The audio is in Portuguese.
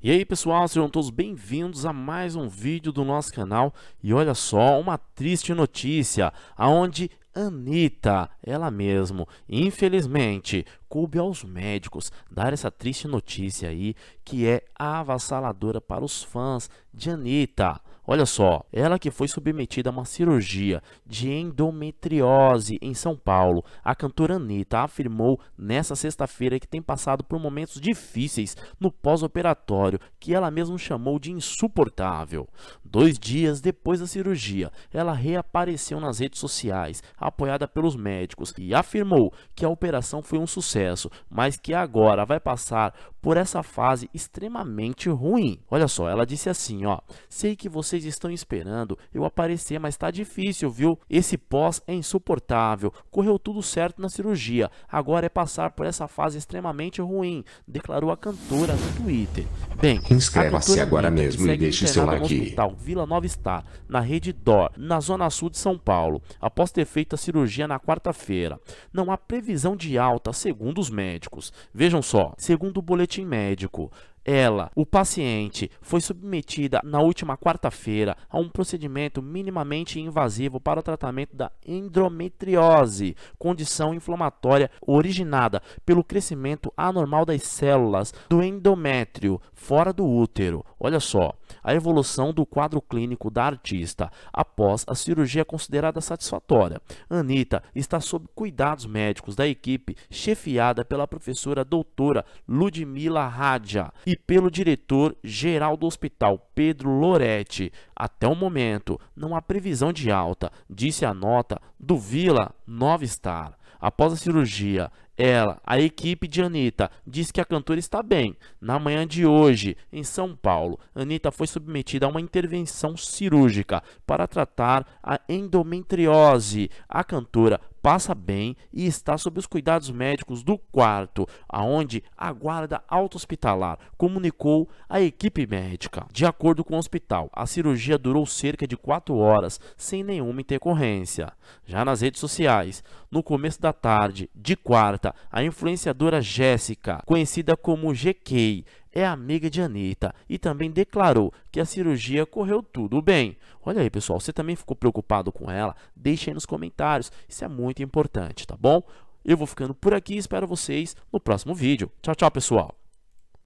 E aí pessoal, sejam todos bem-vindos a mais um vídeo do nosso canal E olha só, uma triste notícia, aonde Anitta, ela mesmo, infelizmente, coube aos médicos dar essa triste notícia aí Que é avassaladora para os fãs de Anitta Olha só, ela que foi submetida a uma cirurgia de endometriose em São Paulo, a cantora Anitta afirmou nessa sexta-feira que tem passado por momentos difíceis no pós-operatório, que ela mesma chamou de insuportável. Dois dias depois da cirurgia, ela reapareceu nas redes sociais, apoiada pelos médicos, e afirmou que a operação foi um sucesso, mas que agora vai passar por essa fase extremamente ruim. Olha só, ela disse assim, ó, sei que você vocês estão esperando eu aparecer, mas tá difícil, viu? Esse pós é insuportável. Correu tudo certo na cirurgia, agora é passar por essa fase extremamente ruim, declarou a cantora no Twitter. Bem, inscreva-se agora mesmo e deixe seu like. No hospital Vila Nova Star, na rede DOR, na zona sul de São Paulo, após ter feito a cirurgia na quarta-feira. Não há previsão de alta, segundo os médicos. Vejam só, segundo o boletim médico, ela, o paciente, foi submetida na última quarta-feira a um procedimento minimamente invasivo para o tratamento da endometriose, condição inflamatória originada pelo crescimento anormal das células do endométrio fora do útero. Olha só, a evolução do quadro clínico da artista após a cirurgia é considerada satisfatória. Anitta está sob cuidados médicos da equipe chefiada pela professora doutora Ludmila Radja e pelo diretor-geral do hospital, Pedro Loretti. Até o momento, não há previsão de alta, disse a nota do Vila Nova Star. Após a cirurgia, ela, a equipe de Anitta, diz que a cantora está bem. Na manhã de hoje, em São Paulo, Anitta foi submetida a uma intervenção cirúrgica para tratar a endometriose. A cantora passa bem e está sob os cuidados médicos do quarto, aonde a guarda auto-hospitalar comunicou à equipe médica. De acordo com o hospital, a cirurgia durou cerca de 4 horas, sem nenhuma intercorrência. Já nas redes sociais, no começo da tarde de quarta, Anitta, a influenciadora Jéssica, conhecida como GK, é amiga de Anitta e também declarou que a cirurgia correu tudo bem. Olha aí, pessoal, você também ficou preocupado com ela? Deixe aí nos comentários, isso é muito importante, tá bom? Eu vou ficando por aqui e espero vocês no próximo vídeo. Tchau, tchau, pessoal!